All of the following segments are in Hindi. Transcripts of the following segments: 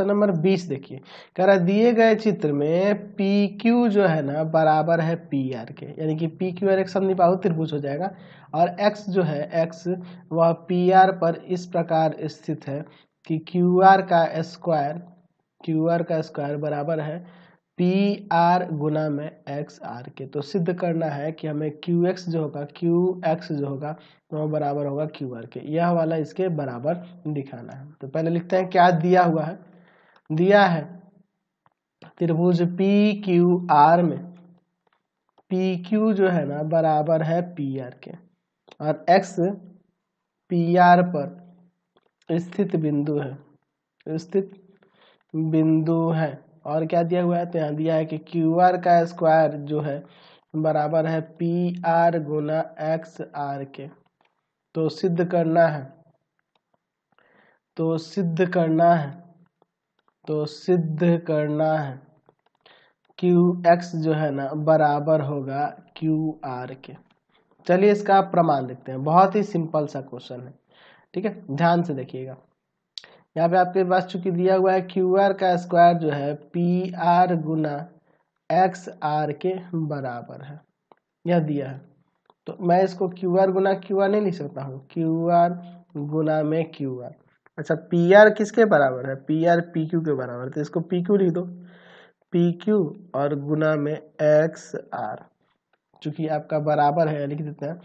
क्वेश्चन नंबर बीस देखिए कह रहा है दिए गए चित्र में पी क्यू जो है ना बराबर है पी आर के यानी कि पी क्यू आर एक पाओ त्रिभुज हो जाएगा और एक्स जो है एक्स वह पी आर पर इस प्रकार स्थित है कि क्यू आर का स्क्वायर क्यू आर का स्क्वायर बराबर है पी आर गुना में एक्स आर के तो सिद्ध करना है कि हमें क्यू एक्स जो होगा क्यू एक्स जो होगा वह तो बराबर होगा क्यू आर के यह वाला इसके बराबर दिखाना है तो पहले लिखते हैं क्या दिया हुआ है दिया है त्रिभुज पी क्यू आर में पी क्यू जो है ना बराबर है पी आर के और एक्स पी आर पर स्थित बिंदु है स्थित बिंदु है और क्या दिया हुआ है तो यहाँ दिया है कि क्यू आर का स्क्वायर जो है बराबर है पी आर गुना एक्स आर के तो सिद्ध करना है तो सिद्ध करना है तो सिद्ध करना है क्यू एक्स जो है ना बराबर होगा क्यू आर के चलिए इसका आप प्रमाण देखते हैं बहुत ही सिंपल सा क्वेश्चन है ठीक है ध्यान से देखिएगा यहाँ पे आपके पास चूंकि दिया हुआ है क्यू आर का स्क्वायर जो है पी आर गुना एक्स आर के बराबर है यह दिया है तो मैं इसको क्यू आर गुना क्यू आर नहीं लिख सकता हूँ क्यू आर गुना में क्यू आर अच्छा पी आर किसके बराबर है पी आर पी क्यू के बराबर तो इसको पी क्यू लिख दो पी क्यू और गुना में एक्स आर चूँकि आपका बराबर है लिख देते हैं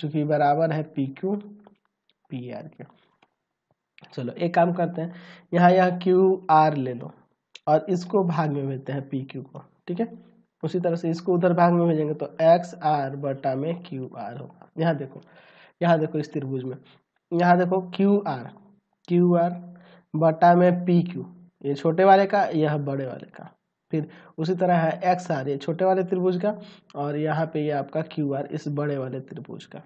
चूँकि बराबर है पी क्यू पी आर के चलो एक काम करते हैं यहाँ यहाँ क्यू आर ले लो और इसको भाग में भेजते हैं पी क्यू को ठीक है उसी तरह से इसको उधर भाग में भेजेंगे तो एक्स आर बटा में क्यू आर होगा यहाँ देखो यहाँ देखो इस त्रिभुज में यहाँ देखो क्यू आर क्यू आर बटा में पी क्यू ये छोटे वाले का यह बड़े वाले का फिर उसी तरह है एक्स आर ये छोटे वाले त्रिभुज का और यहाँ पे ये आपका क्यू आर इस बड़े वाले त्रिभुज का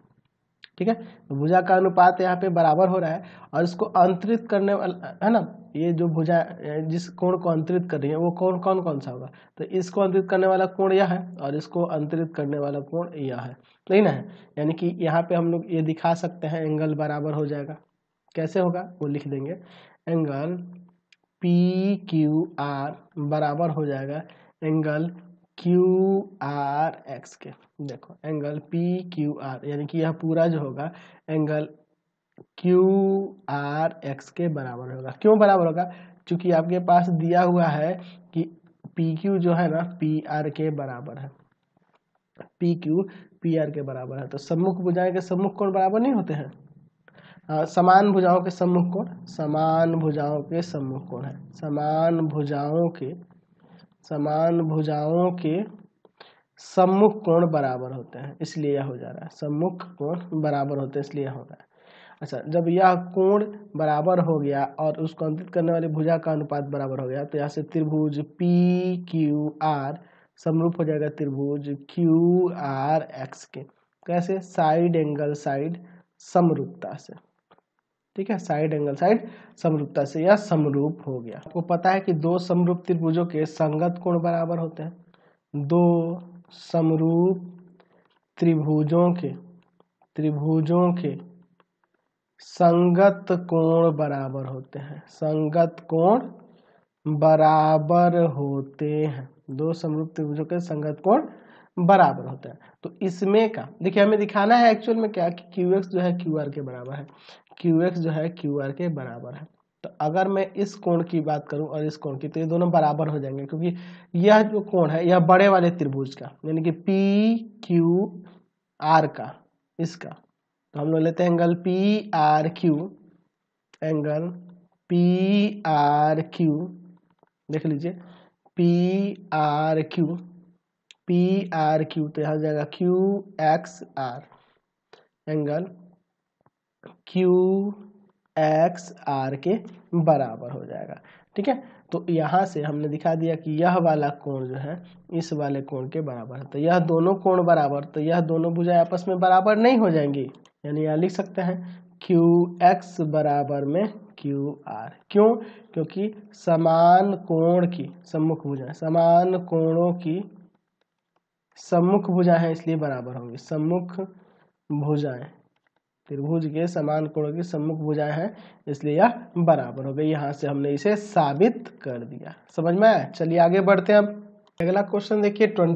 ठीक है भुजा का अनुपात यहाँ पे बराबर हो रहा है और इसको अंतरित करने वाला है ना ये जो भुजा जिस कोण को अंतरित कर रही है वो कोण कौन कौन सा होगा तो इसको अंतरित करने वाला कोण यह है और इसको अंतरित करने वाला कोण यह है नहीं ना है यानी कि यहाँ पे हम लोग ये दिखा सकते हैं एंगल बराबर हो जाएगा कैसे होगा वो लिख देंगे एंगल पी क्यू आर बराबर हो जाएगा एंगल क्यू आर एक्स के देखो एंगल पी क्यू आर यानी कि यह पूरा जो होगा एंगल क्यू आर एक्स के बराबर होगा क्यों बराबर होगा चूंकि आपके पास दिया हुआ है कि पी क्यू जो है ना पी आर के बराबर है पी क्यू पी आर के बराबर है तो सम्मुख बुझाएंगे सम्मुख कोण बराबर नहीं होते हैं समान भुजाओं के सम्मुख कोण समान भुजाओं के सम्मुख कोण है समान भुजाओं के समान भुजाओं के सम्मुख कोण बराबर होते हैं इसलिए यह हो जा रहा है सम्मुख कोण बराबर होते हैं इसलिए हो रहा है अच्छा जब यह कोण बराबर हो गया और उसको अंतरित करने वाली भुजा का अनुपात बराबर हो गया तो यहाँ से त्रिभुज पी क्यू आर समरूप हो जाएगा त्रिभुज क्यू आर एक्स के कैसे साइड एंगल साइड समरूपता से ठीक है साइड एंगल साइड समरूपता से यह समरूप हो गया आपको पता है कि दो समरूप त्रिभुजों के संगत कोण बराबर होते हैं दो समरूप त्रिभुजों के त्रिभुजों के संगत कोण बराबर होते हैं संगत कोण बराबर होते हैं दो समरूप त्रिभुजों के संगत कोण बराबर होता है तो इसमें का देखिए हमें दिखाना है एक्चुअल में क्या कि क्यू एक्स जो है क्यू आर के बराबर है क्यू एक्स जो है क्यू आर के बराबर है तो अगर मैं इस कोण की बात करूं और इस कोण की तो ये दोनों बराबर हो जाएंगे क्योंकि यह जो कोण है यह बड़े वाले त्रिभुज का यानी कि पी क्यू आर का इसका तो हम लोग लेते हैं angle P R Q angle P R Q देख लीजिए P R Q P R Q तो यहाँ हो जाएगा Q X R angle Q X R के बराबर हो जाएगा ठीक है तो यहाँ से हमने दिखा दिया कि यह वाला कोण जो है इस वाले कोण के बराबर है तो यह दोनों कोण बराबर तो यह दोनों भुजाएं आपस में बराबर नहीं हो जाएंगी यानी यहाँ लिख सकते हैं क्यू एक्स बराबर में क्यू आर क्यों क्योंकि समान कोण की सम्मुख भुजाएं समान कोणों की सम्मुख भुजा है इसलिए बराबर होंगी सम्मुख भुजाएं त्रिभुज के समान कोणों की सम्मुख भुजाएं हैं इसलिए यह बराबर हो गई यहाँ से हमने इसे साबित कर दिया समझ में आया चलिए आगे बढ़ते हैं अब अगला क्वेश्चन देखिए ट्वेंटी